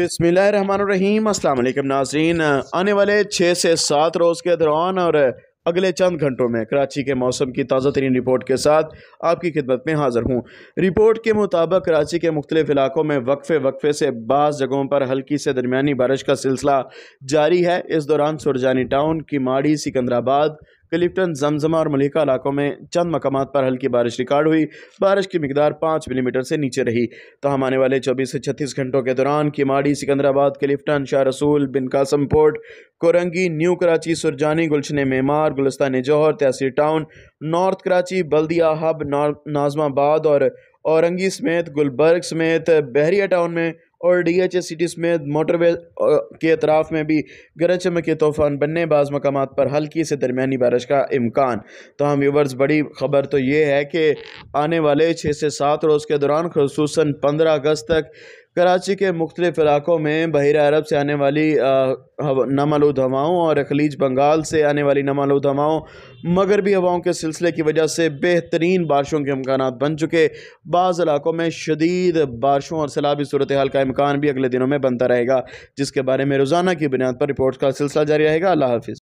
बसमीम अल्लाम नाजरीन आने वाले छः से सात रोज़ के दौरान और अगले चंद घंटों में कराची के मौसम की ताज़ा तरीन रिपोर्ट के साथ आपकी खिदमत में हाज़िर हूँ रिपोर्ट के मुताबिक कराची के मुख्तलिफ इलाकों में वक्फे वक्फे से बाज़ जगहों पर हल्की से दरमिया बारिश का सिलसिला जारी है इस दौरान सुरजानी टाउन की माड़ी सिकंदराबाद क्लिफ्टन जमजमा और मलिका इलाकों में चंद मकाम पर हल्की बारिश रिकॉर्ड हुई बारिश की मकदार पाँच मिलीमीटर से नीचे रही तहम आने वाले चौबीस से छत्तीस घंटों के दौरान किमाड़ी Secunderabad Clifton Shah Rasool Bin Qasim port Korangi New Karachi Surjani Gulshan Maymar Gulistan Jauhar तहसील टाउन नॉर्थ कराची बल्दिया हब नाजमाबाद और औरंगी समेत गुलबर्ग समेत बहरिया टाउन में और डी एच ए सिटी समेत मोटरवे के अतराफ़ में भी गरज चमक के तूफ़ान बनने बाज़ मकाम पर हल्की से दरमिया बारिश का इम्कान तो हम व्यूवर्स बड़ी ख़बर तो ये है कि आने वाले छः से सात रोज़ के दौरान खसूस पंद्रह अगस्त तक कराची के मुख्तलिफ इलाक़ों में बहिर अरब से आने वाली नमालूद हवाओं और खलीज बंगाल से आने वाली नमालूद हवाओं मगरबी हवाओं के सिलसिले की वजह से बेहतरीन बारिशों के अमकान बन चुके बाज़ इलाक़ों में शदीद बारिशों और सैलाबी सूरत हाल का इम्कान भी अगले दिनों में बनता रहेगा जिसके बारे में रोज़ाना की बुनियाद पर रिपोर्ट का सिलसिला जारी रहेगा अल्लाह हाफिज़